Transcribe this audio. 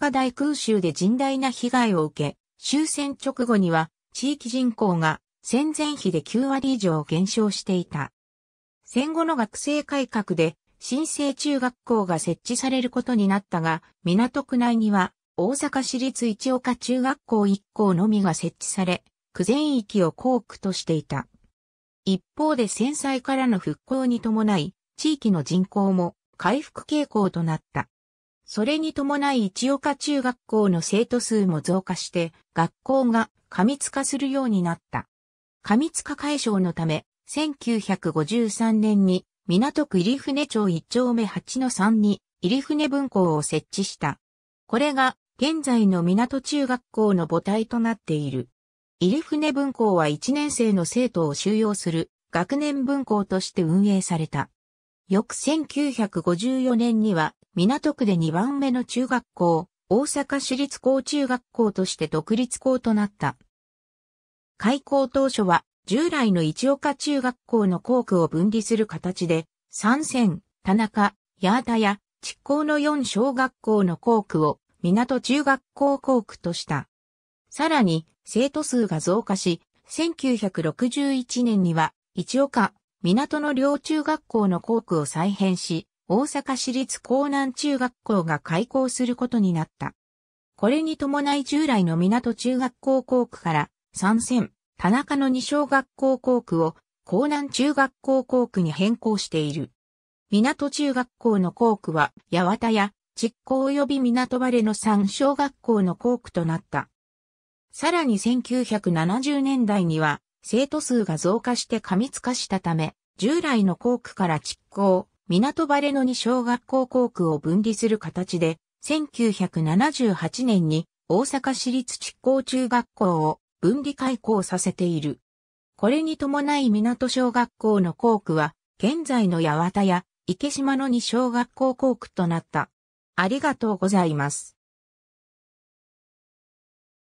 波大空襲で甚大な被害を受け、終戦直後には地域人口が戦前比で9割以上減少していた。戦後の学生改革で新生中学校が設置されることになったが、港区内には大阪市立市岡中学校1校のみが設置され、区全域を校区としていた。一方で戦災からの復興に伴い、地域の人口も回復傾向となった。それに伴い一岡中学校の生徒数も増加して、学校が過密化するようになった。過密化解消のため、1953年に港区入船町一丁目8の3に入船分校を設置した。これが現在の港中学校の母体となっている。入船分校は1年生の生徒を収容する学年分校として運営された。翌1954年には港区で2番目の中学校、大阪市立高中学校として独立校となった。開校当初は従来の一岡中学校の校区を分離する形で、三線、田中、八幡や築校の4小学校の校区を港中学校校区とした。さらに、生徒数が増加し、1961年には、一岡、港の両中学校の校区を再編し、大阪市立江南中学校が開校することになった。これに伴い従来の港中学校校区から参戦、田中の二小学校校区を江南中学校校区に変更している。港中学校の校区は八幡や実行及び港れの三小学校の校区となった。さらに1970年代には生徒数が増加して過密化したため、従来の校区から築校、港バレのに小学校校区を分離する形で、1978年に大阪市立築校中学校を分離開校させている。これに伴い港小学校の校区は、現在の八幡や池島の2小学校校区となった。ありがとうございます。